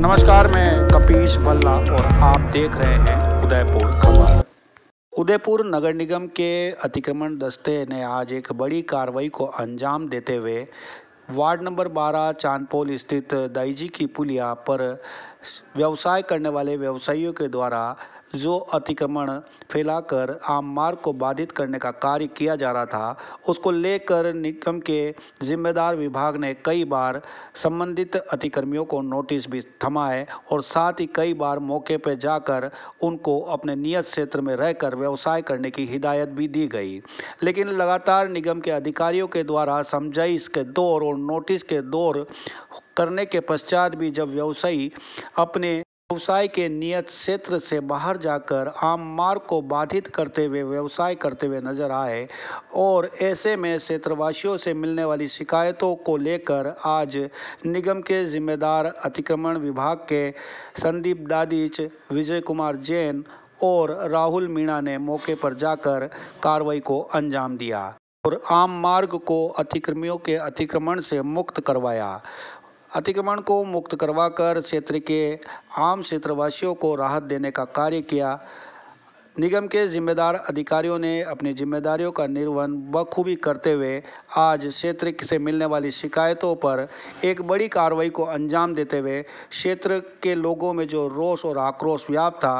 नमस्कार मैं कपीश भल्ला और आप देख रहे हैं उदयपुर खबर उदयपुर नगर निगम के अतिक्रमण दस्ते ने आज एक बड़ी कार्रवाई को अंजाम देते हुए वार्ड नंबर 12 चांदपोल स्थित दाईजी की पुलिया पर व्यवसाय करने वाले व्यवसायियों के द्वारा जो अतिक्रमण फैलाकर आम मार्ग को बाधित करने का कार्य किया जा रहा था उसको लेकर निगम के जिम्मेदार विभाग ने कई बार संबंधित अतिक्रमियों को नोटिस भी थमाए और साथ ही कई बार मौके पर जाकर उनको अपने नियत क्षेत्र में रहकर व्यवसाय करने की हिदायत भी दी गई लेकिन लगातार निगम के अधिकारियों के द्वारा समझाइश के दौर और नोटिस के दौर करने के पश्चात भी जब व्यवसायी अपने व्यवसाय के नियत क्षेत्र से बाहर जाकर आम मार्ग को बाधित करते हुए व्यवसाय करते हुए नजर आए और ऐसे में क्षेत्रवासियों से मिलने वाली शिकायतों को लेकर आज निगम के जिम्मेदार अतिक्रमण विभाग के संदीप दादीच विजय कुमार जैन और राहुल मीणा ने मौके पर जाकर कार्रवाई को अंजाम दिया और आम मार्ग को अतिक्रमियों के अतिक्रमण से मुक्त करवाया अतिक्रमण को मुक्त करवाकर क्षेत्र के आम क्षेत्रवासियों को राहत देने का कार्य किया निगम के जिम्मेदार अधिकारियों ने अपनी जिम्मेदारियों का निर्वहन बखूबी करते हुए आज क्षेत्र से मिलने वाली शिकायतों पर एक बड़ी कार्रवाई को अंजाम देते हुए क्षेत्र के लोगों में जो रोष और आक्रोश व्याप्त था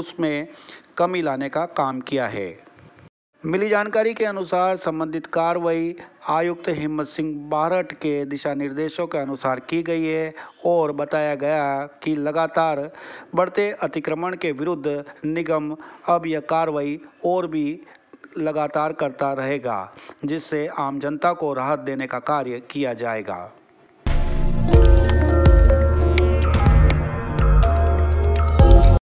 उसमें कमी लाने का काम किया है मिली जानकारी के अनुसार संबंधित कार्रवाई आयुक्त हिम्मत सिंह बारट के दिशा निर्देशों के अनुसार की गई है और बताया गया कि लगातार बढ़ते अतिक्रमण के विरुद्ध निगम अब यह कार्रवाई और भी लगातार करता रहेगा जिससे आम जनता को राहत देने का कार्य किया जाएगा